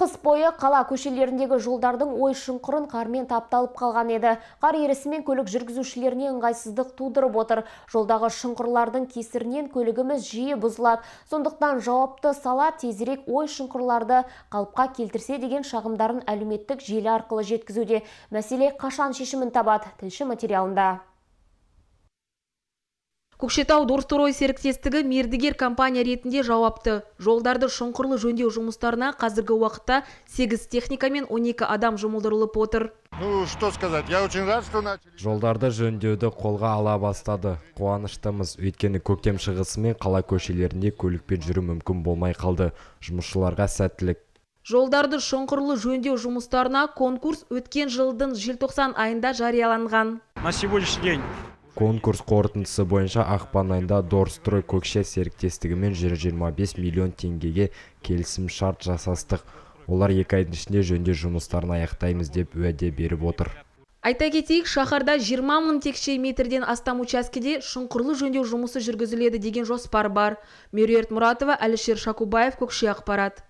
Қыс бойы қала көшелеріндегі жолдардың ой шұңқырын қармен тапталып қалған еді. Қар ерісімен көлік жүргізушілеріне ыңғайсыздық тудырып отыр. Жолдағы шұңқырлардың кесірінен көлігіміз жиі бұзылады. Сондықтан жауапты сала тезірек ой шұңқырларды қалыпқа келтірсе деген шағымдарын әлеуметтік желі арқылы жеткізуде. Мәселе қашан шешімін табады? Тілші материалында көкшетау Дорсторой серіктестігі мердігер компания ретінде жауапты жолдарды шұңқырлы жөндеу жұмыстарына қазіргі уақытта 8 техника мен 12 адам жұмылдырылып отыр ну что очень рад что жолдарды жөндеуді қолға ала бастады қуаныштымыз өйткені көктем шығысымен қала көшелерінде көлікпен жүру мүмкін болмай қалды жұмысшыларға сәттілік жолдарды шұңқырлы жөндеу жұмыстарына конкурс өткен жылдың желтоқсан айында жарияланған на сегодняшний день конкурс қорытындысы бойынша ақпан айында дорстрой көкше серіктестігімен 125 миллион теңгеге келісім шарт жасастық олар екі айдың ішінде жөндеу жұмыстарын аяқтаймыз деп уәде беріп отыр Айта кетейік, шаһарда 20 мың текше метрден астам учаскеде шұңқырлы жөндеу жұмысы жүргізіледі деген жоспар бар. Меруерт Мұратова, Әлішер Шакубаев, Көкше ақпарат.